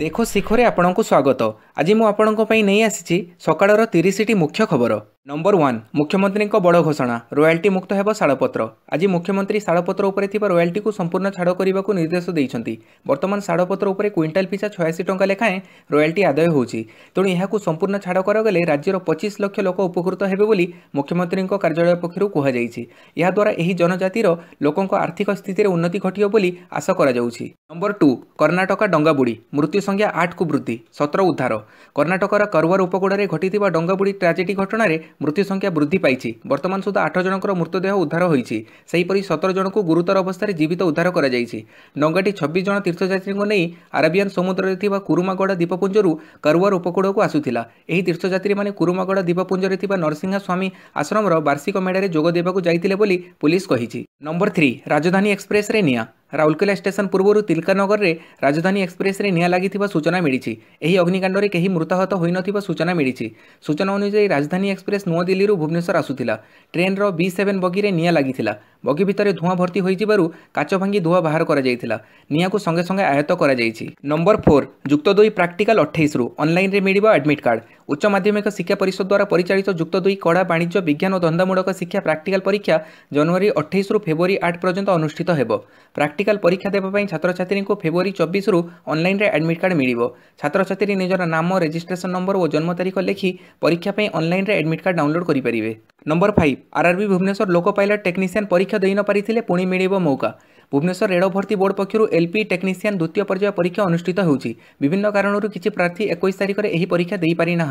ଦେଖୋ ଶିଖରେ ଆପଣଙ୍କୁ ସ୍ୱାଗତ ଆଜି ମୁଁ ଆପଣଙ୍କ ପାଇଁ ନେଇ ଆସିଛି ସକାଳର ତିରିଶଟି ମୁଖ୍ୟ ଖବର ନମ୍ବର ୱାନ୍ ମୁଖ୍ୟମନ୍ତ୍ରୀଙ୍କ ବଡ଼ ଘୋଷଣା ରୟାଲ୍ଟି ମୁକ୍ତ ହେବ ଶାଳପତ୍ର ଆଜି ମୁଖ୍ୟମନ୍ତ୍ରୀ ଶାଳପତ୍ର ଉପରେ ଥିବା ରୟାଲ୍ଟିକୁ ସମ୍ପୂର୍ଣ୍ଣ ଛାଡ଼ କରିବାକୁ ନିର୍ଦ୍ଦେଶ ଦେଇଛନ୍ତି ବର୍ତ୍ତମାନ ଶାଳପତ୍ର ଉପରେ କ୍ୱିଣ୍ଟାଲ ପିଛା ଛୟାଅଶୀ ଟଙ୍କା ଲେଖାଏଁ ରୟାଲ୍ଟି ଆଦାୟ ହେଉଛି ତେଣୁ ଏହାକୁ ସମ୍ପୂର୍ଣ୍ଣ ଛାଡ଼ କରାଗଲେ ରାଜ୍ୟର ପଚିଶ ଲକ୍ଷ ଲୋକ ଉପକୃତ ହେବେ ବୋଲି ମୁଖ୍ୟମନ୍ତ୍ରୀଙ୍କ କାର୍ଯ୍ୟାଳୟ ପକ୍ଷରୁ କୁହାଯାଇଛି ଏହାଦ୍ୱାରା ଏହି ଜନଜାତିର ଲୋକଙ୍କ ଆର୍ଥିକ ସ୍ଥିତିରେ ଉନ୍ନତି ଘଟିବ ବୋଲି ଆଶା କରାଯାଉଛି ନମ୍ବର ଟୁ କର୍ଣ୍ଣାଟକା ଡଙ୍ଗାବୁଡ଼ି ମୃତ୍ୟୁ ସଂଖ୍ୟା ଆଠକୁ ବୃଦ୍ଧି ସତର ଉଦ୍ଧାର କର୍ଣ୍ଣାଟକର କରୱାର ଉପକୂଳରେ ଘଟିଥିବା ଡଙ୍ଗାବୁଡ଼ି ଟ୍ରାଜେଡି ଘଟଣାରେ ମୃତ୍ୟୁ ସଂଖ୍ୟା ବୃଦ୍ଧି ପାଇଛି ବର୍ତ୍ତମାନ ସୁଦ୍ଧା ଆଠ ଜଣଙ୍କର ମୃତଦେହ ଉଦ୍ଧାର ହୋଇଛି ସେହିପରି ସତର ଜଣଙ୍କୁ ଗୁରୁତର ଅବସ୍ଥାରେ ଜୀବିତ ଉଦ୍ଧାର କରାଯାଇଛି ଡଙ୍ଗାଟି ଛବିଶ ଜଣ ତୀର୍ଥଯାତ୍ରୀଙ୍କୁ ନେଇ ଆରବିଆନ୍ ସମୁଦ୍ରରେ ଥିବା କୁରୁମାଗଡ଼ା ଦ୍ୱୀପପୁଞ୍ଜରୁ କରୱାର ଉପକୂଳକୁ ଆସୁଥିଲା ଏହି ତୀର୍ଥଯାତ୍ରୀମାନେ କୁରୁମାଗଡ଼ା ଦ୍ୱୀପପୁଞ୍ଜରେ ଥିବା ନରସିଂହ ସ୍ୱାମୀ ଆଶ୍ରମର ବାର୍ଷିକ ମେଳାରେ ଯୋଗ ଦେବାକୁ ଯାଇଥିଲେ ବୋଲି ପୁଲିସ୍ କହିଛି ନମ୍ବର ଥ୍ରୀ ରାଜଧାନୀ ଏକ୍ସପ୍ରେସ୍ରେ ନିଆଁ ରାଉରକେଲା ଷ୍ଟେସନ ପୂର୍ବରୁ ତିଲକାନଗରରେ ରାଜଧାନୀ ଏକ୍ସପ୍ରେସ୍ରେ ନିଆଁ ଲାଗିଥିବା ସୂଚନା ମିଳିଛି ଏହି ଅଗ୍ନିକାଣ୍ଡରେ କେହି ମୃତାହତ ହୋଇନଥିବା ସୂଚନା ମିଳିଛି ସୂଚନା ଅନୁଯାୟୀ ରାଜଧାନୀ ଏକ୍ସପ୍ରେସ୍ ନୂଆଦିଲ୍ଲୀରୁ ଭୁବନେଶ୍ୱର ଆସୁଥିଲା ଟ୍ରେନ୍ର ବି ସେଭେନ୍ ବଗିରେ ନିଆଁ ଲାଗିଥିଲା ବଗି ଭିତରେ ଧୂଆଁ ଭର୍ତ୍ତି ହୋଇଯିବାରୁ କାଚ ଭାଙ୍ଗି ଧୂଆଁ ବାହାର କରାଯାଇଥିଲା ନିଆଁକୁ ସଙ୍ଗେ ସଙ୍ଗେ ଆୟତ୍ତ କରାଯାଇଛି ନମ୍ବର ଫୋର୍ ଯୁକ୍ତ ଦୁଇ ପ୍ରାକ୍ଟିକାଲ ଅଠେଇଶରୁ ଅନ୍ଲାଇନ୍ରେ ମିଳିବ ଆଡ୍ମିଟ୍ କାର୍ଡ଼ ଉଚ୍ଚ ମାଧ୍ୟମିକ ଶିକ୍ଷା ପରିଷଦ ଦ୍ୱାରା ପରିଚାଳିତ ଯୁକ୍ତ ଦୁଇ କଳା ବାଣିଜ୍ୟ ବିଜ୍ଞାନ ଓ ଧନ୍ଦାମୂଳକ ଶିକ୍ଷା ପ୍ରାକ୍ଟିକାଲ ପରୀକ୍ଷା ଜାନୁଆରୀ ଅଠେଇଶରୁ ଫେବୃଆରୀ ଆଠ ପର୍ଯ୍ୟନ୍ତ ଅନୁଷ୍ଠିତ ହେବ ପ୍ରାକ୍ଟିକାଲ ପରୀକ୍ଷା ଦେବା ପାଇଁ ଛାତ୍ରଛାତ୍ରୀଙ୍କୁ ଫେବୃଆରୀ ଚବିଶରୁ ଅନଲାଇନ୍ରେ ଆଡ୍ମିଟ୍ କାର୍ଡ଼ ମିଳିବ ଛାତ୍ରଛାତ୍ରୀ ନିଜର ନାମ ରେଜିଷ୍ଟ୍ରେସନ ନମ୍ବର ଓ ଜନ୍ମ ତାରିଖ ଲେଖି ପରୀକ୍ଷା ପାଇଁ ଅନଲାଇନ୍ରେ ଆଡ୍ମିଟ୍ କାର୍ଡ଼ ଡାଉନଲୋଡ୍ କରିପାରିବେ number five RRB Bhubaneswar loco pilot technician ପରୀକ୍ଷା ଦେଇନପାରିଥିଲେ ପୁଣି ମିଳିବ ମୌକା ভুবনেশ্বর রেড় ভর্তি বোর্ড পক্ষর এলপি টেকনিসিয়ান দ্বিতীয় পর্যায় পরীক্ষা অনুষ্ঠিত হচ্ছে বিভিন্ন কারণর কিছু প্রার্থী একুশ তারিখে এই পরীক্ষা দিয়েপারি না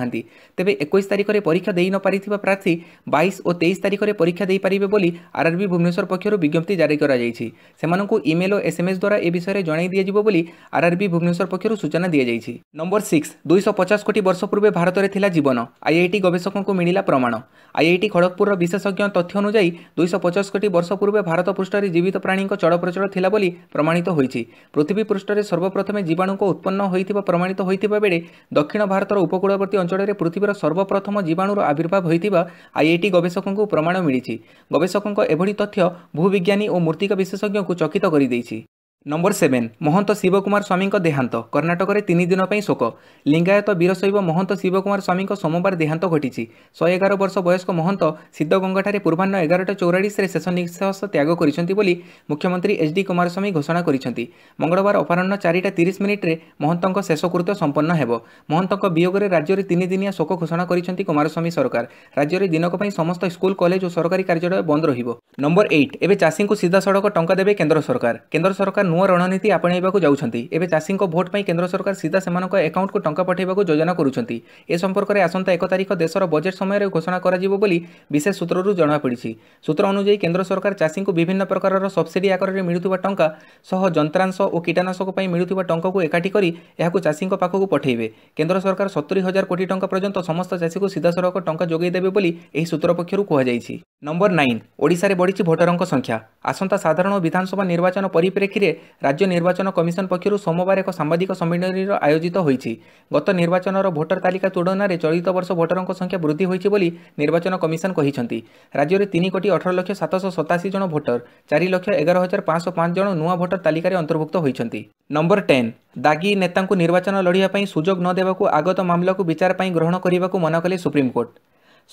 তেবে একুশ তারিখে পরীক্ষা দিয়ে নপারি প্রার্থী বাইশ ও তেইশ তারিখে পরীক্ষা দিয়েপারে বলে আরআরবি ভুবনেশ্বর পক্ষর বিজ্ঞপ্তি জারি করা যাই সেমানকু ইমেল ও এসএমএস দ্বারা এ বিষয়ে জনাই দিয়ে যাব বলে আরআরবি ভুবনেশ্বর পক্ষর সূচনা দিয়ে যাই নম্বর সিক্স দুইশ পচাশ কোটি বর্ষ পূর্বে ভারতের লা জীবন আইআইটি গবেষকଙ୍କୁ মিলা প্রমাণ আইআইটি খড়গপুরর বিশেষজ্ঞ তথ্য অনুযায়ী দুইশ পচাশ কোটি বর্ষ পূর্বে ভারত পৃষ্ঠরে জীবিত প্রাণী চড় ପ୍ରଚଳ ଥିଲା ବୋଲି ପ୍ରମାଣିତ ହୋଇଛି ପୃଥିବୀ ପୃଷ୍ଠରେ ସର୍ବପ୍ରଥମେ ଜୀବାଣୁଙ୍କ ଉତ୍ପନ୍ନ ହୋଇଥିବା ପ୍ରମାଣିତ ହୋଇଥିବା ବେଳେ ଦକ୍ଷିଣ ଭାରତର ଉପକୂଳବର୍ତ୍ତୀ ଅଞ୍ଚଳରେ ପୃଥିବୀର ସର୍ବପ୍ରଥମ ଜୀବାଣୁର ଆବିର୍ଭାବ ହୋଇଥିବା ଆଇଆଇଟି ଗବେଷକଙ୍କୁ ପ୍ରମାଣ ମିଳିଛି ଗବେଷକଙ୍କ ଏଭଳି ତଥ୍ୟ ଭୂବିଜ୍ଞାନୀ ଓ ମୂର୍ତ୍ତିକ ବିଶେଷଜ୍ଞଙ୍କୁ ଚକିତ କରିଦେଇଛି নম্বর সেভেন মহন্ত শিবকুমার স্বামীঙ্ দেহান্ত কর্ণাটকরে তিন দিন শোক লিঙ্গায়ত বীরশৈব মহন্ত শিবকুমার স্বামীঙ্ সোমবার দেহান্ত ঘটিছি শহে এগার বর্ষ বয়স্ক মহন্ত সিদ্ধগঙ্গাঠারে পূর্বাহ্ন এগারোটা চৌরাশে শেষ নিঃশ্বাস ত্যাগ করেছেন বলে মুখ্যমন্ত্রী এচ ডি কুমারস্বামী ঘোষণা করেছেন মঙ্গলবার অপরাহ্ন চারিটা তিরিশ মিনিটে মহন্তঙ্ক শেষকৃত্য সম্পন্ন হব মহন্তঙ্ক বিয়োগরে রাজ্যের তিনদিনিয়া শোক ঘোষণা করেছেন কুমারস্বামী সরকার রাজ্যের দিনক সমস্ত স্কুল কলেজ ও সরকারি কার্যালয় বন্ধ রহব নম্বর এইট এবে চাষী সিধাসড়ক টঙ্কা দেবে কেন্দ্র সরকার কেন্দ্র সরকার ନୂଆ ରଣନୀତି ଆପଣେଇବାକୁ ଯାଉଛନ୍ତି ଏବେ ଚାଷୀଙ୍କ ଭୋଟ୍ ପାଇଁ କେନ୍ଦ୍ର ସରକାର ସିଧା ସେମାନଙ୍କ ଆକାଉଣ୍ଟକୁ ଟଙ୍କା ପଠାଇବାକୁ ଯୋଜନା କରୁଛନ୍ତି ଏ ସମ୍ପର୍କରେ ଆସନ୍ତା ଏକ ତାରିଖ ଦେଶର ବଜେଟ୍ ସମୟରେ ଘୋଷଣା କରାଯିବ ବୋଲି ବିଶେଷ ସୂତ୍ରରୁ ଜଣାପଡ଼ିଛି ସୂତ୍ର ଅନୁଯାୟୀ କେନ୍ଦ୍ର ସରକାର ଚାଷୀଙ୍କୁ ବିଭିନ୍ନ ପ୍ରକାରର ସବସିଡି ଆକାରରେ ମିଳୁଥିବା ଟଙ୍କା ସହ ଯନ୍ତ୍ରାଂଶ ଓ କୀଟନାଶକ ପାଇଁ ମିଳୁଥିବା ଟଙ୍କାକୁ ଏକାଠି କରି ଏହାକୁ ଚାଷୀଙ୍କ ପାଖକୁ ପଠାଇବେ କେନ୍ଦ୍ର ସରକାର ସତୁରି ହଜାର କୋଟି ଟଙ୍କା ପର୍ଯ୍ୟନ୍ତ ସମସ୍ତ ଚାଷୀଙ୍କୁ ସିଧାସଳଖ ଟଙ୍କା ଯୋଗାଇ ଦେବେ ବୋଲି ଏହି ସୂତ୍ର ପକ୍ଷରୁ କୁହାଯାଇଛି নম্বর নাইন ওড়শায় বড়ি ভোটর সংখ্যা আসন্তা সাধারণ বিধানসভা নির্বাচন পরিপ্রেক্ষী রাজ্য নির্বাচন কমিশন পক্ষ সোমবার এক সাংবাদিক সম্মিলনীর আয়োজিত হয়েছে গত নির্বাচনর ভোটর তালিকা তুলনার চলিত বর্ষ ভোটর সংখ্যা বৃদ্ধি হয়েছে বলে নির্বাচন কমিশন কিন্তু রাজ্যের তিন কোটি অঠর লক্ষ সাতশো সতাশি জন ভোটর চারি লক্ষ এগার হাজার পাঁচশো পাঁচ জন নূয়া ভোটর তালিকায় অন্তর্ভুক্ত হয়েছেন নম্বর টেন দাগি নেতা নির্বাচন লড়া সুযোগ নদেওয়া আগত মামলাকে বিচার গ্রহণ করা মনা কলে সুপ্রিমকোর্ট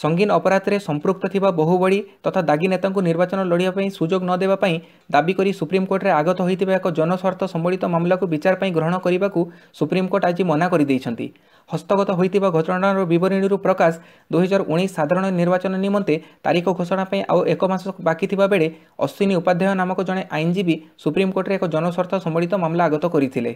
ସଙ୍ଗୀନ ଅପରାଧରେ ସମ୍ପୃକ୍ତ ଥିବା ବହୁ ବଡ଼ି ତଥା ଦାଗୀ ନେତାଙ୍କୁ ନିର୍ବାଚନ ଲଢ଼ିବା ପାଇଁ ସୁଯୋଗ ନ ଦେବା ପାଇଁ ଦାବି କରି ସୁପ୍ରିମକୋର୍ଟରେ ଆଗତ ହୋଇଥିବା ଏକ ଜନସ୍ୱାର୍ଥ ସମ୍ବଳିତ ମାମଲାକୁ ବିଚାର ପାଇଁ ଗ୍ରହଣ କରିବାକୁ ସୁପ୍ରିମକୋର୍ଟ ଆଜି ମନା କରିଦେଇଛନ୍ତି ହସ୍ତଗତ ହୋଇଥିବା ଘଟଣାର ବିବରଣୀରୁ ପ୍ରକାଶ ଦୁଇହଜାର ଉଣେଇଶ ସାଧାରଣ ନିର୍ବାଚନ ନିମନ୍ତେ ତାରିଖ ଘୋଷଣା ପାଇଁ ଆଉ ଏକ ମାସ ବାକି ଥିବା ବେଳେ ଅଶ୍ୱିନୀ ଉପାଧ୍ୟାୟ ନାମକ ଜଣେ ଆଇନଜୀବୀ ସୁପ୍ରିମକୋର୍ଟରେ ଏକ ଜନସ୍ୱାର୍ଥ ସମ୍ବଳିତ ମାମଲା ଆଗତ କରିଥିଲେ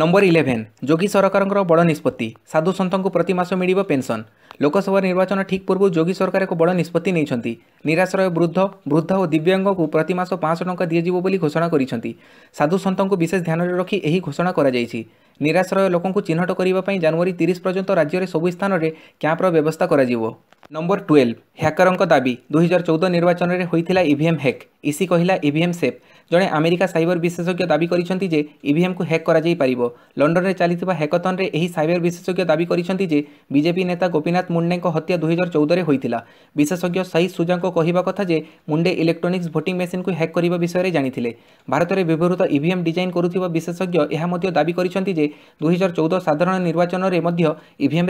ନମ୍ବର ଇଲେଭେନ୍ ଯୋଗୀ ସରକାରଙ୍କର ବଡ଼ ନିଷ୍ପତ୍ତି ସାଧୁ ସନ୍ଥଙ୍କୁ ପ୍ରତି ମାସ ମିଳିବ ପେନ୍ସନ୍ ଲୋକସଭା ନିର୍ବାଚନ ଠିକ୍ ପୂର୍ବରୁ ଯୋଗୀ ସରକାର ଏକ ବଡ଼ ନିଷ୍ପତ୍ତି ନେଇଛନ୍ତି ନିରାଶ୍ରୟ ବୃଦ୍ଧ ବୃଦ୍ଧ ଓ ଦିବ୍ୟାଙ୍ଗଙ୍କୁ ପ୍ରତି ମାସ ପାଞ୍ଚଶହ ଟଙ୍କା ଦିଆଯିବ ବୋଲି ଘୋଷଣା କରିଛନ୍ତି ସାଧୁ ସନ୍ଥଙ୍କୁ ବିଶେଷ ଧ୍ୟାନରେ ରଖି ଏହି ଘୋଷଣା କରାଯାଇଛି ନିରାଶ୍ରୟ ଲୋକଙ୍କୁ ଚିହ୍ନଟ କରିବା ପାଇଁ ଜାନୁଆରୀ ତିରିଶ ପର୍ଯ୍ୟନ୍ତ ରାଜ୍ୟରେ ସବୁ ସ୍ଥାନରେ କ୍ୟାମ୍ପର ବ୍ୟବସ୍ଥା କରାଯିବ নম্বর টুয়েলভ হ্যাকরঙ্ক দাবি হাজার চৌদ নির্বাচনের হয়েছিল ইভিএম হ্যাক ইসি কহিলা ইভিএম সেফ জনে আমেরিকা সাইবর বিশেষজ্ঞ দাবি করেছেন যে ইভিএম কু হ্যাক করা যাই যাইপারিব লন্ডনের চালি হ্যাকথনরে এই সাইবর বিশেষজ্ঞ দাবি করেছেন যে বিজেপি নেতা গোপীনাথ মুন্ডে হত্যা হাজার চৌদরে হয়েছিল বিশেষজ্ঞ সাই সুজাঙ্ক কহা কথা যে মুন্ডে ইলেকট্রোনিক্স ভোটিং মেসিন কু হ্যাক করা বিষয়ে জাঁলে ভারতের ব্যবহৃত ইভিএম ডিজাইন করুবা বিশেষজ্ঞ এহা দাবি করেছেন যে হাজার চৌদ সাধারণ নির্বাচনের মধ্য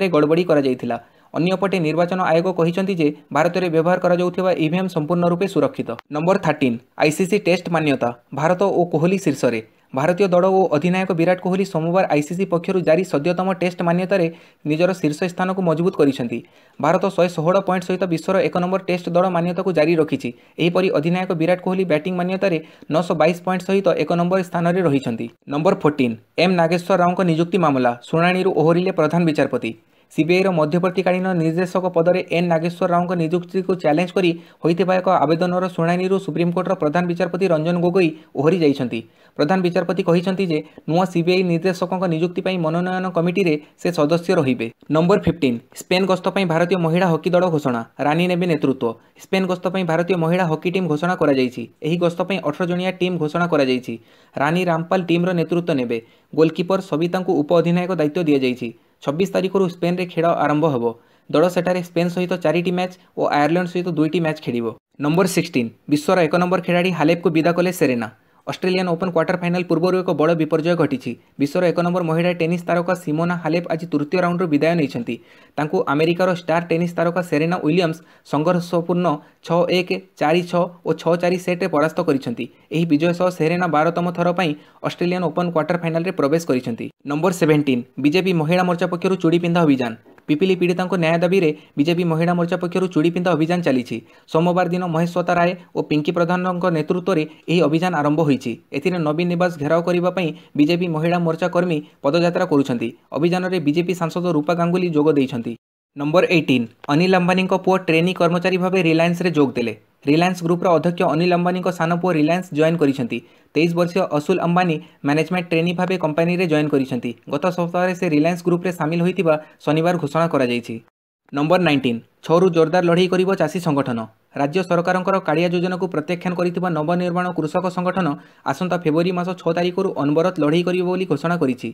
রে গড়বড়ি করা যাইছিল ଅନ୍ୟପଟେ ନିର୍ବାଚନ ଆୟୋଗ କହିଛନ୍ତି ଯେ ଭାରତରେ ବ୍ୟବହାର କରାଯାଉଥିବା ଇଭିଏମ୍ ସମ୍ପୂର୍ଣ୍ଣ ରୂପେ ସୁରକ୍ଷିତ ନମ୍ବର ଥାର୍ଟିନ୍ ଆଇସିସି ଟେଷ୍ଟ ମାନ୍ୟତା ଭାରତ ଓ କୋହଲି ଶୀର୍ଷରେ ଭାରତୀୟ ଦଳ ଓ ଅଧିନାୟକ ବିରାଟ କୋହଲି ସୋମବାର ଆଇସିସି ପକ୍ଷରୁ ଜାରି ସଦ୍ୟତମ ଟେଷ୍ଟ ମାନ୍ୟତାରେ ନିଜର ଶୀର୍ଷ ସ୍ଥାନକୁ ମଜବୁତ କରିଛନ୍ତି ଭାରତ ଶହେ ଷୋହଳ ପଏଣ୍ଟ ସହିତ ବିଶ୍ୱର ଏକ ନମ୍ବର ଟେଷ୍ଟ ଦଳ ମାନ୍ୟତାକୁ ଜାରି ରଖିଛି ଏହିପରି ଅଧିନାୟକ ବିରାଟ କୋହଲି ବ୍ୟାଟିଂ ମାନ୍ୟତାରେ ନଅଶହ ବାଇଶ ପଏଣ୍ଟ ସହିତ ଏକ ନମ୍ବର ସ୍ଥାନରେ ରହିଛନ୍ତି ନମ୍ବର ଫୋର୍ଟିନ୍ ଏମ୍ ନାଗେଶ୍ୱର ରାଓଙ୍କ ନିଯୁକ୍ତି ମାମଲା ଶୁଣାଣିରୁ ଓହରିଲେ ପ୍ରଧାନ ବିଚାରପତି ସିବିଆଇର ମଧ୍ୟବର୍ତ୍ତୀକାଳୀନ ନିର୍ଦ୍ଦେଶକ ପଦରେ ଏନ୍ ନାଗେଶ୍ୱର ରାଓଙ୍କ ନିଯୁକ୍ତିକୁ ଚ୍ୟାଲେଞ୍ଜ କରି ହୋଇଥିବା ଏକ ଆବେଦନର ଶୁଣାଣିରୁ ସୁପ୍ରିମକୋର୍ଟର ପ୍ରଧାନ ବିଚାରପତି ରଞ୍ଜନ ଗୋଗୋଇ ଓହରି ଯାଇଛନ୍ତି ପ୍ରଧାନ ବିଚାରପତି କହିଛନ୍ତି ଯେ ନୂଆ ସିବିଆଇ ନିର୍ଦ୍ଦେଶକଙ୍କ ନିଯୁକ୍ତି ପାଇଁ ମନୋନୟନ କମିଟିରେ ସେ ସଦସ୍ୟ ରହିବେ ନମ୍ବର ଫିଫ୍ଟିନ୍ ସ୍ପେନ୍ ଗସ୍ତ ପାଇଁ ଭାରତୀୟ ମହିଳା ହକି ଦଳ ଘୋଷଣା ରାନୀ ନେବେ ନେତୃତ୍ୱ ସ୍ପେନ୍ ଗସ୍ତ ପାଇଁ ଭାରତୀୟ ମହିଳା ହକି ଟିମ୍ ଘୋଷଣା କରାଯାଇଛି ଏହି ଗସ୍ତ ପାଇଁ ଅଠର ଜଣିଆ ଟିମ୍ ଘୋଷଣା କରାଯାଇଛି ରାନୀ ରାମପାଲ ଟିମ୍ର ନେତୃତ୍ୱ ନେବେ ଗୋଲକିପର ସବିତାଙ୍କୁ ଉପ ଅଧିନାୟକ ଦାୟିତ୍ୱ ଦିଆଯାଇଛି ଛବିଶ ତାରିଖରୁ ସ୍ପେନ୍ରେ ଖେଳ ଆରମ୍ଭ ହେବ ଦଳ ସେଠାରେ ସ୍ପେନ୍ ସହିତ ଚାରିଟି ମ୍ୟାଚ୍ ଓ ଆୟର୍ଲ୍ୟାଣ୍ଡ ସହିତ ଦୁଇଟି ମ୍ୟାଚ୍ ଖେଳିବ ନମ୍ବର ସିକ୍ସଟିନ୍ ବିଶ୍ୱର ଏକ ନମ୍ବର ଖେଳାଳି ହାଲେପ୍କୁ ବିଦା କଲେ Serena Australian Open quarter final পূর্বরু এক বড় বিপর্যয় ঘটিছে বিশ্বর এক নম্বর মহিলা টেনিস তারকা সিমোনা হালেপ আজ তৃতীয় রাউন্ডর বিদায় নিয়েছেন তা আমেরিকার স্টার টেনিস তারকা সেরেনা উইলিয়মস সংঘর্ষপূর্ণ ছ এক চারি ছ ও ছ চারি সেটে পরাস্ত করেছেন এই বিজয় সহ সেরেনা বারতম থর অস্ট্রেলিয়ান ওপেন কোয়ার্টার ফাইনালে প্রবেশ করেছেন নম্বর সেভেন্টিন বিজেপি মহিলা মোর্চা পক্ষ চুড়ি পিধা অভিযান ପିପିଲି ପୀଡ଼ିତାଙ୍କୁ ନ୍ୟାୟ ଦାବିରେ ବିଜେପି ମହିଳା ମୋର୍ଚ୍ଚା ପକ୍ଷରୁ ଚୁଡ଼ି ପିନ୍ଧା ଅଭିଯାନ ଚାଲିଛି ସୋମବାର ଦିନ ମହେଶ୍ୱତା ରାୟ ଓ ପିଙ୍କି ପ୍ରଧାନଙ୍କ ନେତୃତ୍ୱରେ ଏହି ଅଭିଯାନ ଆରମ୍ଭ ହୋଇଛି ଏଥିରେ ନବୀନ ନିବାସ ଘେରାଉ କରିବା ପାଇଁ ବିଜେପି ମହିଳା ମୋର୍ଚ୍ଚା କର୍ମୀ ପଦଯାତ୍ରା କରୁଛନ୍ତି ଅଭିଯାନରେ ବିଜେପି ସାଂସଦ ରୂପା ଗାଙ୍ଗୁଲି ଯୋଗ ଦେଇଛନ୍ତି ନମ୍ବର ଏଇଟିନ୍ ଅନିଲ ଅମ୍ବାନୀଙ୍କ ପୁଅ ଟ୍ରେନି କର୍ମଚାରୀ ଭାବେ ରିଲାଏନ୍ସରେ ଯୋଗ ଦେଲେ ରିଲାଏନ୍ସ ଗ୍ରୁପ୍ର ଅଧ୍ୟକ୍ଷ ଅନିଲ ଅମ୍ବାନୀଙ୍କ ସାନ ପୁଅ ରିଲାଏନ୍ସ ଜଏନ୍ କରିଛନ୍ତି ତେଇଶ ବର୍ଷୀୟ ଅସୁଲ ଅମ୍ବାନୀ ମ୍ୟାନେଜମେଣ୍ଟ ଟ୍ରେନି ଭାବେ କମ୍ପାନୀରେ ଜଏନ୍ କରିଛନ୍ତି ଗତ ସପ୍ତାହରେ ସେ ରିଲାଏନ୍ସ ଗ୍ରୁପ୍ରେ ସାମିଲ ହୋଇଥିବା ଶନିବାର ଘୋଷଣା କରାଯାଇଛି ନମ୍ବର ନାଇଣ୍ଟିନ୍ ଛଅରୁ ଜୋରଦାର ଲଢ଼େଇ କରିବ ଚାଷୀ ସଂଗଠନ ରାଜ୍ୟ ସରକାରଙ୍କର କାଳିଆ ଯୋଜନାକୁ ପ୍ରତ୍ୟାଖ୍ୟାନ କରିଥିବା ନବନିର୍ମାଣ କୃଷକ ସଂଗଠନ ଆସନ୍ତା ଫେବୃଆରୀ ମାସ ଛଅ ତାରିଖରୁ ଅନବରତ ଲଢ଼େଇ କରିବ ବୋଲି ଘୋଷଣା କରିଛି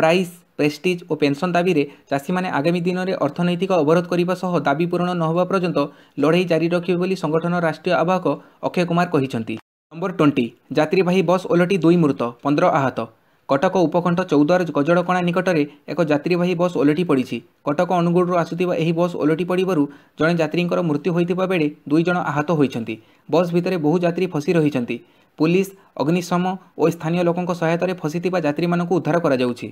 ପ୍ରାଇସ୍ ପ୍ରେଷ୍ଟିଜ୍ ଓ ପେନ୍ସନ୍ ଦାବିରେ ଚାଷୀମାନେ ଆଗାମୀ ଦିନରେ ଅର୍ଥନୈତିକ ଅବରୋଧ କରିବା ସହ ଦାବି ପୂରଣ ନ ହେବା ପର୍ଯ୍ୟନ୍ତ ଲଢ଼େଇ ଜାରି ରଖିବେ ବୋଲି ସଂଗଠନର ରାଷ୍ଟ୍ରୀୟ ଆବାହକ ଅକ୍ଷୟ କୁମାର କହିଛନ୍ତି ନମ୍ବର ଟ୍ୱେଣ୍ଟି ଯାତ୍ରୀବାହୀ ବସ୍ ଓଲଟି ଦୁଇ ମୃତ ପନ୍ଦର ଆହତ କଟକ ଉପକଣ୍ଠ ଚୌଦ୍ୱାର ଗଜଡ଼କଣା ନିକଟରେ ଏକ ଯାତ୍ରୀବାହୀ ବସ୍ ଓଲଟି ପଡ଼ିଛି କଟକ ଅନୁଗୁଳରୁ ଆସୁଥିବା ଏହି ବସ୍ ଓଲଟି ପଡ଼ିବାରୁ ଜଣେ ଯାତ୍ରୀଙ୍କର ମୃତ୍ୟୁ ହୋଇଥିବା ବେଳେ ଦୁଇ ଜଣ ଆହତ ହୋଇଛନ୍ତି ବସ୍ ଭିତରେ ବହୁ ଯାତ୍ରୀ ଫସି ରହିଛନ୍ତି ପୁଲିସ୍ ଅଗ୍ନିଶମ ଓ ସ୍ଥାନୀୟ ଲୋକଙ୍କ ସହାୟତାରେ ଫସିଥିବା ଯାତ୍ରୀମାନଙ୍କୁ ଉଦ୍ଧାର କରାଯାଉଛି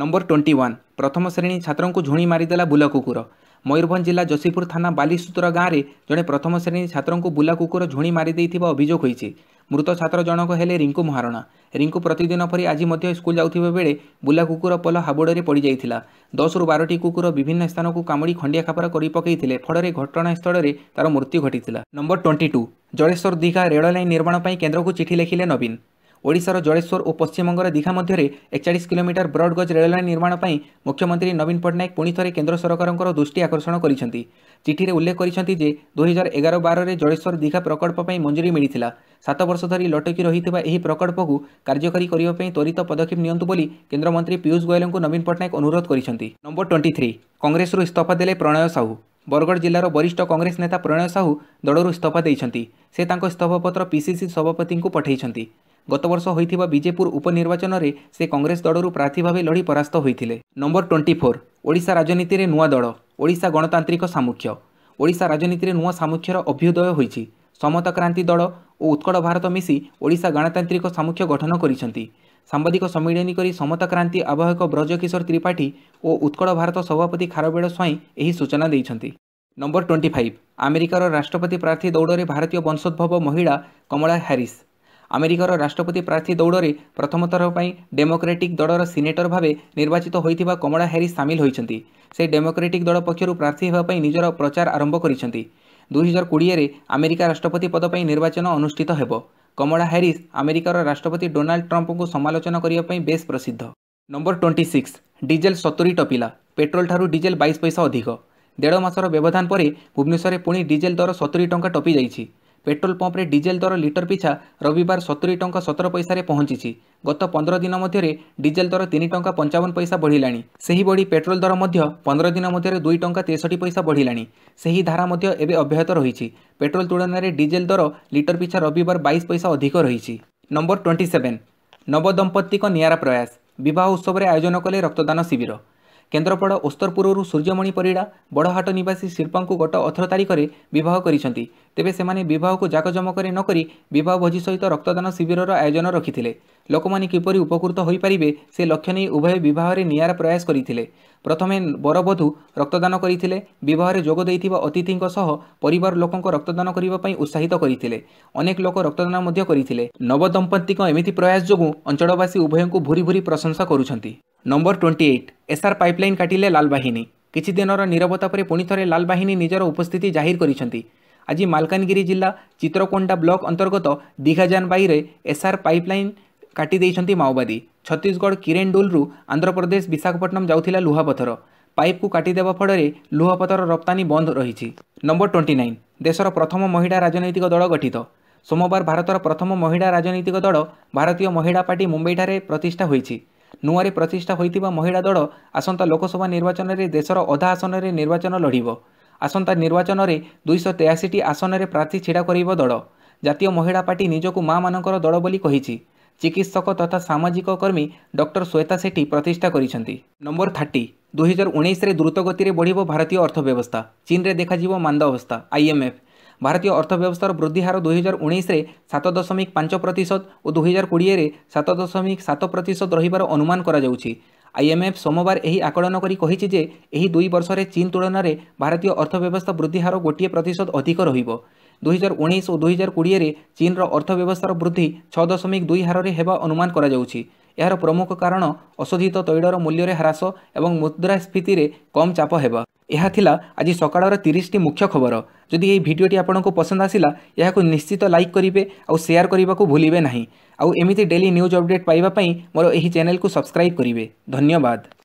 ନମ୍ବର ଟ୍ୱେଣ୍ଟି ୱାନ୍ ପ୍ରଥମ ଶ୍ରେଣୀ ଛାତ୍ରଙ୍କୁ ଝୁଣି ମାରିଦେଲା ବୁଲା କୁକୁର ମୟୂରଭଞ୍ଜ ଜିଲ୍ଲା ଯଶୀପୁର ଥାନା ବାଲିସୁତର ଗାଁରେ ଜଣେ ପ୍ରଥମ ଶ୍ରେଣୀ ଛାତ୍ରଙ୍କୁ ବୁଲା କୁକୁର ଝୁଣି ମାରିଦେଇଥିବା ଅଭିଯୋଗ ହୋଇଛି ମୃତ ଛାତ୍ର ଜଣକ ହେଲେ ରିଙ୍କୁ ମହାରଣା ରିଙ୍କୁ ପ୍ରତିଦିନ ପରି ଆଜି ମଧ୍ୟ ସ୍କୁଲ ଯାଉଥିବା ବେଳେ ବୁଲା କୁକୁର ପୋଲ ହାବୁଡ଼ରେ ପଡ଼ିଯାଇଥିଲା ଦଶରୁ ବାରଟି କୁକୁର ବିଭିନ୍ନ ସ୍ଥାନକୁ କାମୁଡ଼ି ଖଣ୍ଡିଆ ଖାପର କରି ପକାଇଥିଲେ ଫଳରେ ଘଟଣାସ୍ଥଳରେ ତାର ମୃତ୍ୟୁ ଘଟିଥିଲା number twenty two Jaleswar Digha ରେଳ ଲାଇନ୍ ନିର୍ମାଣ ପାଇଁ କେନ୍ଦ୍ରକୁ ଚିଠି ଲେଖିଲେ ନବୀନ ଓଡ଼ିଶାର ଜଳେଶ୍ୱର ଓ ପଶ୍ଚିମବଙ୍ଗର ଦୀଘା ମଧ୍ୟରେ ଏକଚାଳିଶ କିଲୋମିଟର ବ୍ରଡ୍ଗଜ୍ ରେଳଲାଇନ୍ ନିର୍ମାଣ ପାଇଁ ମୁଖ୍ୟମନ୍ତ୍ରୀ ନବୀନ ପଟ୍ଟନାୟକ ପୁଣି ଥରେ କେନ୍ଦ୍ର ସରକାରଙ୍କର ଦୃଷ୍ଟି ଆକର୍ଷଣ କରିଛନ୍ତି ଚିଠିରେ ଉଲ୍ଲେଖ କରିଛନ୍ତି ଯେ ଦୁଇହଜାର ଏଗାର ବାରରେ ଜଳେଶ୍ୱର ଦୀଘା ପ୍ରକଳ୍ପ ପାଇଁ ମଞ୍ଜୁରୀ ମିଳିଥିଲା ସାତ ବର୍ଷ ଧରି ଲଟକି ରହିଥିବା ଏହି ପ୍ରକଳ୍ପକୁ କାର୍ଯ୍ୟକାରୀ କରିବା ପାଇଁ ତ୍ୱରିତ ପଦକ୍ଷେପ ନିଅନ୍ତୁ ବୋଲି କେନ୍ଦ୍ରମନ୍ତ୍ରୀ ପୀୟୁଷ ଗୋୟଲଙ୍କୁ ନବୀନ ପଟ୍ଟନାୟକ ଅନୁରୋଧ କରିଛନ୍ତି ନମ୍ବର ଟ୍ୱେଣ୍ଟି ଥ୍ରୀ କଂଗ୍ରେସରୁ ଇସ୍ତଫା ଦେଲେ ପ୍ରଣୟ ସାହୁ ବରଗଡ଼ ଜିଲ୍ଲାର ବରିଷ୍ଠ କଂଗ୍ରେସ ନେତା ପ୍ରଣୟ ସାହୁ ଦଳରୁ ଇସ୍ତଫା ଦେଇଛନ୍ତି ସେ ତାଙ୍କ ଇସ୍ତଫାପତ୍ର ପିସିସି ସଭାପତିଙ୍କୁ ପଠାଇଛନ୍ତି ଗତବର୍ଷ ହୋଇଥିବା ବିଜେପୁର ଉପନିର୍ବାଚନରେ ସେ କଂଗ୍ରେସ ଦଳରୁ ପ୍ରାର୍ଥୀ ଭାବେ ଲଢ଼ି ପରାସ୍ତ ହୋଇଥିଲେ ନମ୍ବର ଟ୍ୱେଣ୍ଟି ଫୋର୍ ଓଡ଼ିଶା ରାଜନୀତିରେ ନୂଆ ଦଳ ଓଡ଼ିଶା ଗଣତାନ୍ତ୍ରିକ ସାମ୍ମୁଖ୍ୟ ଓଡ଼ିଶା ରାଜନୀତିରେ ନୂଆ ସାମ୍ମୁଖ୍ୟର ଅଭ୍ୟୁଦୟ ହୋଇଛି ସମତା କ୍ରାନ୍ତି ଦଳ ଓ ଉତ୍କଳ ଭାରତ ମିଶି ଓଡ଼ିଶା ଗଣତାନ୍ତ୍ରିକ ସାମ୍ମୁଖ୍ୟ ଗଠନ କରିଛନ୍ତି ସାମ୍ବାଦିକ ସମ୍ମିଳନୀ କରି ସମତା କ୍ରାନ୍ତି ଆବାହକ ବ୍ରଜକିଶୋର ତ୍ରିପାଠୀ ଓ ଉତ୍କଳ ଭାରତ ସଭାପତି ଖାରବେଳ ସ୍ୱାଇଁ ଏହି ସୂଚନା ଦେଇଛନ୍ତି ନମ୍ବର ଟ୍ୱେଣ୍ଟି ଫାଇଭ୍ ଆମେରିକାର ରାଷ୍ଟ୍ରପତି ପ୍ରାର୍ଥୀ ଦୌଡ଼ରେ ଭାରତୀୟ ବଂଶୋଦ୍ଭବ ମହିଳା କମଳା ହାରିସ୍ ଆମେରିକାର ରାଷ୍ଟ୍ରପତି ପ୍ରାର୍ଥୀ ଦୌଡ଼ରେ ପ୍ରଥମଥର ପାଇଁ ଡେମୋକ୍ରାଟିକ୍ ଦଳର ସିନେଟର ଭାବେ ନିର୍ବାଚିତ ହୋଇଥିବା କମଳା ହ୍ୟାରିସ୍ ସାମିଲ ହୋଇଛନ୍ତି ସେ ଡେମୋକ୍ରାଟିକ୍ ଦଳ ପକ୍ଷରୁ ପ୍ରାର୍ଥୀ ହେବା ପାଇଁ ନିଜର ପ୍ରଚାର ଆରମ୍ଭ କରିଛନ୍ତି ଦୁଇହଜାର କୋଡ଼ିଏରେ ଆମେରିକା ରାଷ୍ଟ୍ରପତି ପଦ ପାଇଁ ନିର୍ବାଚନ ଅନୁଷ୍ଠିତ ହେବ କମଳା ହ୍ୟାରିସ୍ ଆମେରିକାର ରାଷ୍ଟ୍ରପତି ଡୋନାଲ୍ଡ ଟ୍ରମ୍ପଙ୍କୁ ସମାଲୋଚନା କରିବା ପାଇଁ ବେଶ୍ ପ୍ରସିଦ୍ଧ ନମ୍ବର ଟ୍ୱେଣ୍ଟି ସିକ୍ସ ଡିଜେଲ୍ ସତୁରୀ ଟପିଲା ପେଟ୍ରୋଲଠାରୁ ଡିଜେଲ୍ ବାଇଶ ପଇସା ଅଧିକ ଦେଢ଼ ମାସର ବ୍ୟବଧାନ ପରେ ଭୁବନେଶ୍ୱରରେ ପୁଣି ଡିଜେଲ୍ ଦର ସତୁରୀ ଟଙ୍କା ଟପିଯାଇଛି পেট্রোল পম্পে ডিজেল দর লিটর পিছা রবিবার সতুরি টঙ্কা সতের পয়সায় পৌঁছিছি গত পনেরো দিন মধ্যে ডিজেল দর তিন টঙ্কা পঞ্চাবন পয়সা বড়া সেইভাবে পেট্রোল দর পনেরো দিন মধ্যে দুই টঙ্কা তেষট্টি পয়সা বড়া সেই ধারা এবে অব্যাহত রয়েছে পেট্রোল তুলনায় ডিজেল দর লিটর পিছা রবিবার বাইশ পয়সা অধিক রয়েছে নম্বর টোয়েন্টি সেভেন নবদম্পতি নিয়ারা প্রয়াস বিবাহ উৎসবের আয়োজন কলে রক্তদান শিবির କେନ୍ଦ୍ରାପଡ଼ା ଉତ୍ତରପୂର୍ବରୁ ସୂର୍ଯ୍ୟମଣି ପରିଡ଼ା ବଡ଼ହାଟ ନିବାସୀ ଶିଳ୍ପାଙ୍କୁ ଗତ ଅଠର ତାରିଖରେ ବିବାହ କରିଛନ୍ତି ତେବେ ସେମାନେ ବିବାହକୁ ଜାକଜମକରେ ନକରି ବିବାହ ଭୋଜି ସହିତ ରକ୍ତଦାନ ଶିବିରର ଆୟୋଜନ ରଖିଥିଲେ ଲୋକମାନେ କିପରି ଉପକୃତ ହୋଇପାରିବେ ସେ ଲକ୍ଷ୍ୟ ନେଇ ଉଭୟ ବିବାହରେ ନିଆରା ପ୍ରୟାସ କରିଥିଲେ ପ୍ରଥମେ ବରବଧୂ ରକ୍ତଦାନ କରିଥିଲେ ବିବାହରେ ଯୋଗ ଦେଇଥିବା ଅତିଥିଙ୍କ ସହ ପରିବାର ଲୋକଙ୍କ ରକ୍ତଦାନ କରିବା ପାଇଁ ଉତ୍ସାହିତ କରିଥିଲେ ଅନେକ ଲୋକ ରକ୍ତଦାନ ମଧ୍ୟ କରିଥିଲେ ନବଦମ୍ପତିଙ୍କ ଏମିତି ପ୍ରୟାସ ଯୋଗୁଁ ଅଞ୍ଚଳବାସୀ ଉଭୟଙ୍କୁ ଭୁରି ଭୁରି ପ୍ରଶଂସା କରୁଛନ୍ତି number twenty eight SR pipeline କାଟିଲେ ଲାଲବାହିନୀ କିଛି ଦିନର ନିରବତା ପରେ ପୁଣି ଥରେ ଲାଲବାହିନୀ ନିଜର ଉପସ୍ଥିତି ଜାହିର କରିଛନ୍ତି ଆଜି ମାଲକାନଗିରି ଜିଲ୍ଲା ଚିତ୍ରକୋଣ୍ଡା ବ୍ଲକ ଅନ୍ତର୍ଗତ ଦିଘାଜାନବାଇରେ ଏସ୍ଆର୍ ପାଇପଲାଇନ୍ କାଟି ଦେଇଛନ୍ତି ମାଓବାଦୀ ଛତିଶଗଡ଼ କିରେଣ୍ଡୁଲରୁ ଆନ୍ଧ୍ରପ୍ରଦେଶ ବିଶାଖାପଟ୍ଟନମ ଯାଉଥିଲା ଲୁହାପଥର ପାଇପ୍କୁ କାଟିଦେବା ଫଳରେ ଲୁହାପଥର ରପ୍ତାନି ବନ୍ଦ ରହିଛି ନମ୍ବର ଟ୍ୱେଣ୍ଟି ନାଇନ୍ ଦେଶର ପ୍ରଥମ ମହିଳା ରାଜନୈତିକ ଦଳ ଗଠିତ ସୋମବାର ଭାରତର ପ୍ରଥମ ମହିଳା ରାଜନୈତିକ ଦଳ ଭାରତୀୟ ମହିଳା ପାର୍ଟି ମୁମ୍ବାଇଠାରେ ପ୍ରତିଷ୍ଠା ହୋଇଛି ନୂଆରେ ପ୍ରତିଷ୍ଠା ହୋଇଥିବା ମହିଳା ଦଳ ଆସନ୍ତା ଲୋକସଭା ନିର୍ବାଚନରେ ଦେଶର ଅଧା ଆସନରେ ନିର୍ବାଚନ ଲଢ଼ିବ ଆସନ୍ତା ନିର୍ବାଚନରେ ଦୁଇଶହ ତେୟାଅଶୀଟି ଆସନରେ ପ୍ରାର୍ଥୀ ଛିଡ଼ା କରାଇବ ଦଳ ଜାତୀୟ ମହିଳା ପାର୍ଟି ନିଜକୁ ମାମାନଙ୍କର ଦଳ ବୋଲି କହିଛି ଚିକିତ୍ସକ ତଥା ସାମାଜିକ କର୍ମୀ ଡକ୍ଟର ଶ୍ୱେତା ସେଠୀ ପ୍ରତିଷ୍ଠା କରିଛନ୍ତି ନମ୍ବର ଥାର୍ଟି ଦୁଇହଜାର ଉଣେଇଶରେ ଦ୍ରୁତ ଗତିରେ ବଢ଼ିବ ଭାରତୀୟ ଅର୍ଥବ୍ୟବସ୍ଥା ଚୀନରେ ଦେଖାଯିବ ମାନ୍ଦାବସ୍ଥା ଆଇଏମ୍ଏଫ୍ ଭାରତୀୟ ଅର୍ଥବ୍ୟବସ୍ଥାର ବୃଦ୍ଧି ହାର ଦୁଇହଜାର ଉଣେଇଶରେ ସାତ ଦଶମିକ ପାଞ୍ଚ ପ୍ରତିଶତ ଓ ଦୁଇହଜାର କୋଡ଼ିଏରେ ସାତ ଦଶମିକ ସାତ ପ୍ରତିଶତ ରହିବାର ଅନୁମାନ କରାଯାଉଛି ଆଇଏମ୍ଏଫ୍ ସୋମବାର ଏହି ଆକଳନ କରି କହିଛି ଯେ ଏହି ଦୁଇ ବର୍ଷରେ ଚୀନ୍ ତୁଳନାରେ ଭାରତୀୟ ଅର୍ଥବ୍ୟବସ୍ଥା ବୃଦ୍ଧି ହାର ଗୋଟିଏ ପ୍ରତିଶତ ଅଧିକ ରହିବ ଦୁଇହଜାର ଉଣେଇଶ ଓ ଦୁଇହଜାର କୋଡ଼ିଏରେ ଚୀନ୍ର ଅର୍ଥବ୍ୟବସ୍ଥାର ବୃଦ୍ଧି ଛଅ ଦଶମିକ ଦୁଇ ହାରରେ ହେବା ଅନୁମାନ କରାଯାଉଛି ଏହାର ପ୍ରମୁଖ କାରଣ ଅଶୋଧିତ ତୈଳର ମୂଲ୍ୟରେ ହ୍ରାସ ଏବଂ ମୁଦ୍ରାସ୍ଫୀତିରେ କମ୍ ଚାପ ହେବା ଏହା ଥିଲା ଆଜି ସକାଳର ତିରିଶଟି ମୁଖ୍ୟ ଖବର ଯଦି ଏହି ଭିଡ଼ିଓଟି ଆପଣଙ୍କୁ ପସନ୍ଦ ଆସିଲା ଏହାକୁ ନିଶ୍ଚିତ ଲାଇକ୍ କରିବେ ଆଉ ସେୟାର କରିବାକୁ ଭୁଲିବେ ନାହିଁ ଆଉ ଏମିତି ଡେଲି ନ୍ୟୁଜ୍ ଅପଡ଼େଟ୍ ପାଇବା ପାଇଁ ମୋର ଏହି ଚ୍ୟାନେଲ୍କୁ ସବସ୍କ୍ରାଇବ୍ କରିବେ ଧନ୍ୟବାଦ